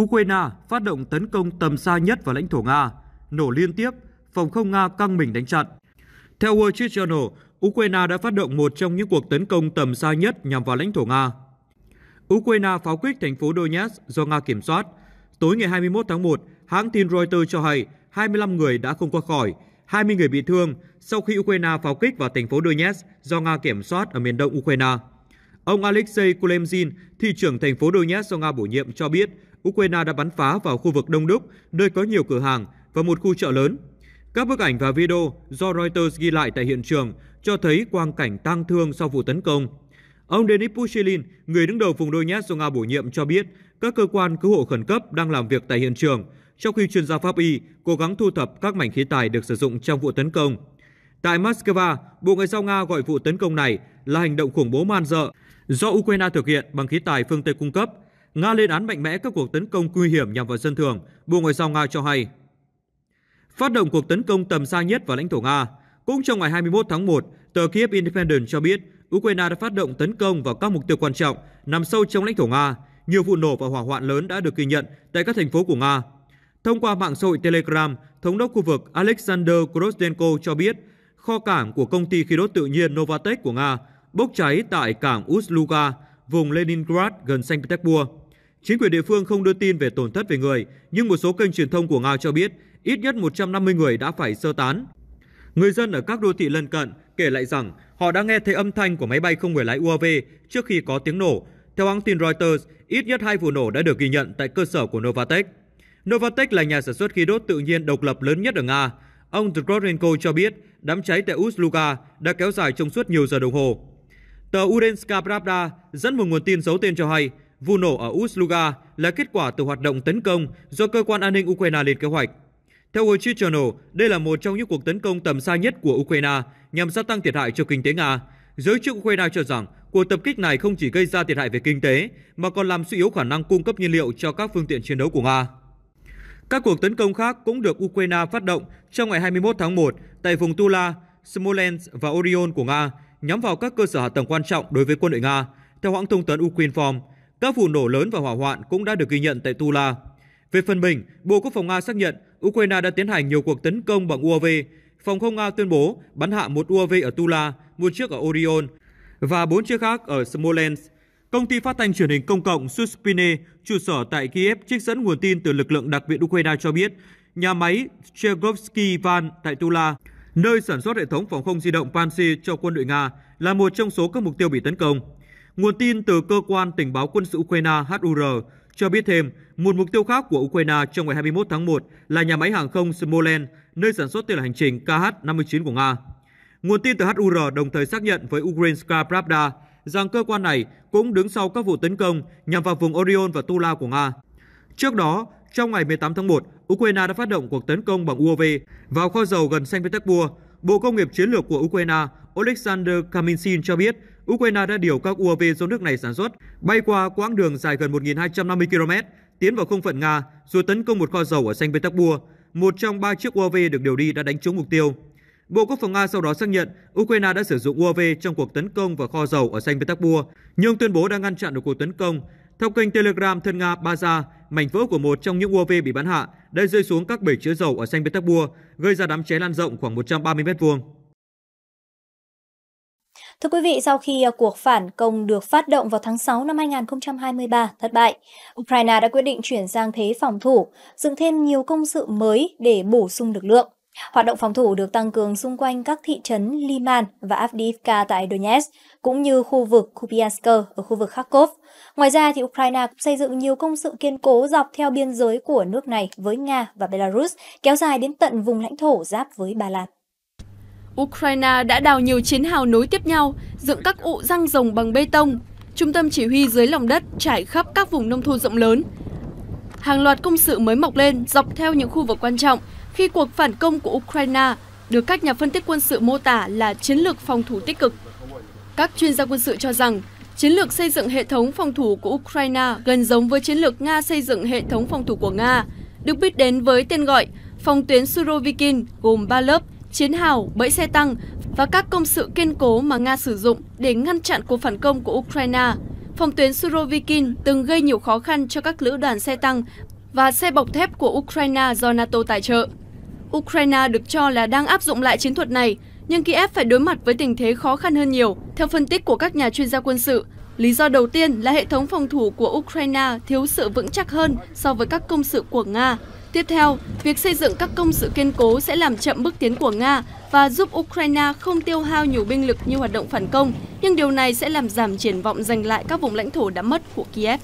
Ukraine phát động tấn công tầm xa nhất vào lãnh thổ Nga, nổ liên tiếp, phòng không Nga căng mình đánh chặn. Theo Wall Street Journal, Ukraine đã phát động một trong những cuộc tấn công tầm xa nhất nhằm vào lãnh thổ Nga. Ukraine pháo kích thành phố Donetsk do Nga kiểm soát. Tối ngày 21 tháng 1, hãng tin Reuters cho hay 25 người đã không qua khỏi, 20 người bị thương sau khi Ukraine pháo kích vào thành phố Donetsk do Nga kiểm soát ở miền đông Ukraine. Ông Alexei Kulemzin, thị trưởng thành phố Donetsk do Nga bổ nhiệm cho biết Ukraine đã bắn phá vào khu vực đông đúc, nơi có nhiều cửa hàng và một khu chợ lớn. Các bức ảnh và video do Reuters ghi lại tại hiện trường cho thấy quang cảnh tang thương sau vụ tấn công. Ông Denis Pushilin, người đứng đầu vùng Donetsk do Nga bổ nhiệm cho biết các cơ quan cứu hộ khẩn cấp đang làm việc tại hiện trường, trong khi chuyên gia pháp y cố gắng thu thập các mảnh khí tài được sử dụng trong vụ tấn công. Tại Moscow, Bộ Ngoại giao Nga gọi vụ tấn công này là hành động khủng bố man dợ do Ukraine thực hiện bằng khí tài phương Tây cung cấp – Nga lên án mạnh mẽ các cuộc tấn công nguy hiểm nhằm vào dân thường, Bộ Ngoại giao Nga cho hay. Phát động cuộc tấn công tầm xa nhất vào lãnh thổ Nga, cũng trong ngày 21 tháng 1, tờ Kiev Independent cho biết Ukraine đã phát động tấn công vào các mục tiêu quan trọng nằm sâu trong lãnh thổ Nga. Nhiều vụ nổ và hỏa hoạn lớn đã được ghi nhận tại các thành phố của Nga. Thông qua mạng xã hội Telegram, Thống đốc khu vực Alexander Krosdenko cho biết kho cảng của công ty khí đốt tự nhiên novatek của Nga bốc cháy tại cảng usluga, vùng Leningrad gần Saint Petersburg. Chính quyền địa phương không đưa tin về tổn thất về người, nhưng một số kênh truyền thông của Nga cho biết ít nhất 150 người đã phải sơ tán. Người dân ở các đô thị lân cận kể lại rằng họ đã nghe thấy âm thanh của máy bay không người lái UAV trước khi có tiếng nổ. Theo hãng tin Reuters, ít nhất hai vụ nổ đã được ghi nhận tại cơ sở của Novatec. Novatec là nhà sản xuất khí đốt tự nhiên độc lập lớn nhất ở Nga. Ông Dgorchenko cho biết đám cháy tại Usluga đã kéo dài trong suốt nhiều giờ đồng hồ. Tờ Urenska Pravda dẫn một nguồn tin giấu tên cho hay Vụ nổ ở Usluga là kết quả từ hoạt động tấn công do cơ quan an ninh Ukraine lên kế hoạch. Theo Wall Street Journal, đây là một trong những cuộc tấn công tầm xa nhất của Ukraine nhằm gia tăng thiệt hại cho kinh tế Nga. Giới chức Ukraine cho rằng cuộc tập kích này không chỉ gây ra thiệt hại về kinh tế mà còn làm suy yếu khả năng cung cấp nhiên liệu cho các phương tiện chiến đấu của Nga. Các cuộc tấn công khác cũng được Ukraine phát động trong ngày 21 tháng 1 tại vùng Tula, Smolensk và Orion của Nga nhắm vào các cơ sở hạ tầng quan trọng đối với quân đội Nga, theo hãng thông tấn Ukrinform. Các vụ nổ lớn và hỏa hoạn cũng đã được ghi nhận tại Tula. Về phần mình, Bộ Quốc phòng Nga xác nhận Ukraine đã tiến hành nhiều cuộc tấn công bằng UAV. Phòng không Nga tuyên bố bắn hạ một UAV ở Tula, một chiếc ở Orion và bốn chiếc khác ở Smolensk. Công ty phát thanh truyền hình công cộng Suspine, trụ sở tại Kiev trích dẫn nguồn tin từ lực lượng đặc biệt Ukraine cho biết, nhà máy Cherngovsky Van tại Tula, nơi sản xuất hệ thống phòng không di động Pansy cho quân đội Nga, là một trong số các mục tiêu bị tấn công. Nguồn tin từ cơ quan tình báo quân sự Ukraine HUR cho biết thêm một mục tiêu khác của Ukraine trong ngày 21 tháng 1 là nhà máy hàng không Smolensk, nơi sản xuất tên lửa hành trình KH-59 của Nga. Nguồn tin từ HUR đồng thời xác nhận với Ukrainska Pravda rằng cơ quan này cũng đứng sau các vụ tấn công nhằm vào vùng Orion và Tula của Nga. Trước đó, trong ngày 18 tháng 1, Ukraine đã phát động cuộc tấn công bằng UAV vào kho dầu gần Saint Petersburg. Bộ Công nghiệp Chiến lược của Ukraine Oleksandr Kaminsin cho biết Ukraine đã điều các UAV do nước này sản xuất bay qua quãng đường dài gần 1.250 km, tiến vào không phận Nga rồi tấn công một kho dầu ở Saint Petersburg. Một trong ba chiếc UAV được điều đi đã đánh trúng mục tiêu. Bộ Quốc phòng Nga sau đó xác nhận Ukraine đã sử dụng UAV trong cuộc tấn công vào kho dầu ở Saint Petersburg, nhưng tuyên bố đã ngăn chặn được cuộc tấn công. Theo kênh Telegram thân Nga Baza, mảnh vỡ của một trong những UAV bị bắn hạ đã rơi xuống các bể chứa dầu ở Saint Petersburg, gây ra đám cháy lan rộng khoảng 130 mét vuông. Thưa quý vị, sau khi à, cuộc phản công được phát động vào tháng 6 năm 2023 thất bại, Ukraine đã quyết định chuyển sang thế phòng thủ, dựng thêm nhiều công sự mới để bổ sung lực lượng. Hoạt động phòng thủ được tăng cường xung quanh các thị trấn Liman và Avdiivka tại Donetsk, cũng như khu vực Kupiansk ở khu vực Kharkov. Ngoài ra, thì Ukraine cũng xây dựng nhiều công sự kiên cố dọc theo biên giới của nước này với Nga và Belarus, kéo dài đến tận vùng lãnh thổ giáp với Ba Lan. Ukraine đã đào nhiều chiến hào nối tiếp nhau, dựng các ụ răng rồng bằng bê tông, trung tâm chỉ huy dưới lòng đất trải khắp các vùng nông thôn rộng lớn. Hàng loạt công sự mới mọc lên dọc theo những khu vực quan trọng khi cuộc phản công của Ukraine được các nhà phân tích quân sự mô tả là chiến lược phòng thủ tích cực. Các chuyên gia quân sự cho rằng chiến lược xây dựng hệ thống phòng thủ của Ukraine gần giống với chiến lược Nga xây dựng hệ thống phòng thủ của Nga, được biết đến với tên gọi phòng tuyến Surovikin gồm 3 lớp – chiến hào, bẫy xe tăng và các công sự kiên cố mà Nga sử dụng để ngăn chặn cuộc phản công của Ukraine. Phòng tuyến Surovikin từng gây nhiều khó khăn cho các lữ đoàn xe tăng và xe bọc thép của Ukraine do NATO tài trợ. Ukraine được cho là đang áp dụng lại chiến thuật này, nhưng Kiev phải đối mặt với tình thế khó khăn hơn nhiều. Theo phân tích của các nhà chuyên gia quân sự, lý do đầu tiên là hệ thống phòng thủ của Ukraine thiếu sự vững chắc hơn so với các công sự của Nga Tiếp theo, việc xây dựng các công sự kiên cố sẽ làm chậm bước tiến của Nga và giúp Ukraine không tiêu hao nhiều binh lực như hoạt động phản công, nhưng điều này sẽ làm giảm triển vọng giành lại các vùng lãnh thổ đã mất của Kiev.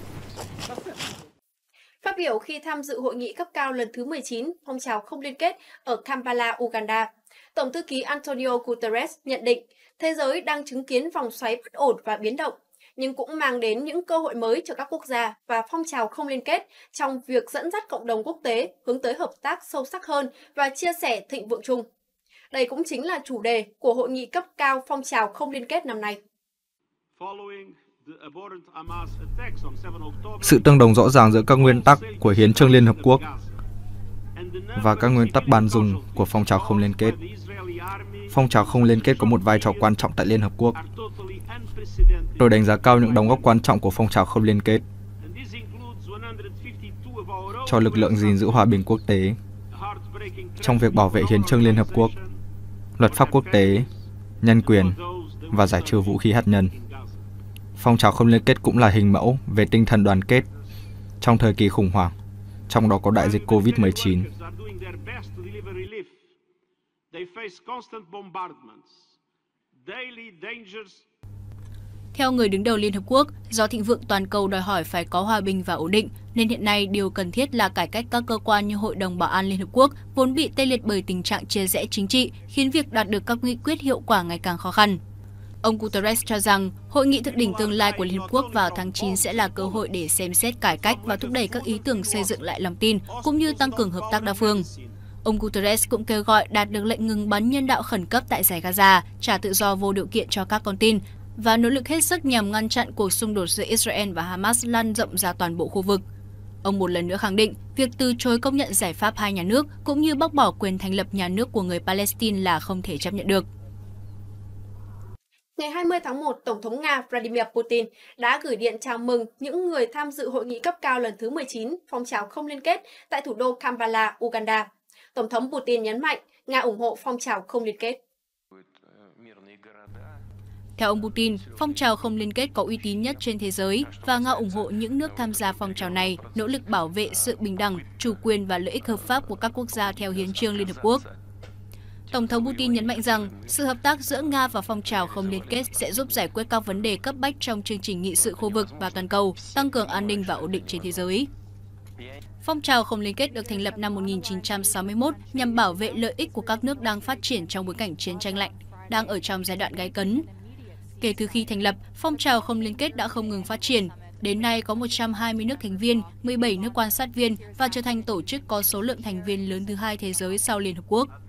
Phát biểu khi tham dự hội nghị cấp cao lần thứ 19, phong trào không liên kết ở Kampala, Uganda, Tổng thư ký Antonio Guterres nhận định thế giới đang chứng kiến vòng xoáy bất ổn và biến động nhưng cũng mang đến những cơ hội mới cho các quốc gia và phong trào không liên kết trong việc dẫn dắt cộng đồng quốc tế hướng tới hợp tác sâu sắc hơn và chia sẻ thịnh vượng chung. Đây cũng chính là chủ đề của hội nghị cấp cao phong trào không liên kết năm nay. Sự tương đồng rõ ràng giữa các nguyên tắc của Hiến trương Liên Hợp Quốc và các nguyên tắc bàn dùng của phong trào không liên kết. Phong trào không liên kết có một vai trò quan trọng tại Liên Hợp Quốc Tôi đánh giá cao những đóng góp quan trọng của phong trào không liên kết cho lực lượng gìn giữ hòa bình quốc tế trong việc bảo vệ hiến trương Liên Hợp Quốc, luật pháp quốc tế, nhân quyền và giải trừ vũ khí hạt nhân. Phong trào không liên kết cũng là hình mẫu về tinh thần đoàn kết trong thời kỳ khủng hoảng, trong đó có đại dịch COVID-19. They face constant bombardments, daily dangers theo người đứng đầu Liên Hợp Quốc, do thịnh vượng toàn cầu đòi hỏi phải có hòa bình và ổn định, nên hiện nay điều cần thiết là cải cách các cơ quan như Hội đồng Bảo an Liên Hợp Quốc, vốn bị tê liệt bởi tình trạng chia rẽ chính trị, khiến việc đạt được các nghị quyết hiệu quả ngày càng khó khăn. Ông Guterres cho rằng hội nghị thượng đỉnh tương lai của Liên Hợp Quốc vào tháng 9 sẽ là cơ hội để xem xét cải cách và thúc đẩy các ý tưởng xây dựng lại lòng tin, cũng như tăng cường hợp tác đa phương. Ông Guterres cũng kêu gọi đạt được lệnh ngừng bắn nhân đạo khẩn cấp tại giải Gaza, trả tự do vô điều kiện cho các con tin, và nỗ lực hết sức nhằm ngăn chặn cuộc xung đột giữa Israel và Hamas lan rộng ra toàn bộ khu vực. Ông một lần nữa khẳng định việc từ chối công nhận giải pháp hai nhà nước cũng như bác bỏ quyền thành lập nhà nước của người Palestine là không thể chấp nhận được. Ngày 20 tháng 1, Tổng thống Nga Vladimir Putin đã gửi điện chào mừng những người tham dự hội nghị cấp cao lần thứ 19 phong trào không liên kết tại thủ đô Kampala, Uganda. Tổng thống Putin nhấn mạnh Nga ủng hộ phong trào không liên kết. Theo ông Putin, phong trào không liên kết có uy tín nhất trên thế giới và Nga ủng hộ những nước tham gia phong trào này nỗ lực bảo vệ sự bình đẳng, chủ quyền và lợi ích hợp pháp của các quốc gia theo hiến trương Liên Hợp Quốc. Tổng thống Putin nhấn mạnh rằng sự hợp tác giữa Nga và phong trào không liên kết sẽ giúp giải quyết các vấn đề cấp bách trong chương trình nghị sự khu vực và toàn cầu, tăng cường an ninh và ổn định trên thế giới. Phong trào không liên kết được thành lập năm 1961 nhằm bảo vệ lợi ích của các nước đang phát triển trong bối cảnh chiến tranh lạnh, đang ở trong giai đoạn gáy cấn, Kể từ khi thành lập, phong trào không liên kết đã không ngừng phát triển. Đến nay có 120 nước thành viên, 17 nước quan sát viên và trở thành tổ chức có số lượng thành viên lớn thứ hai thế giới sau Liên Hợp Quốc.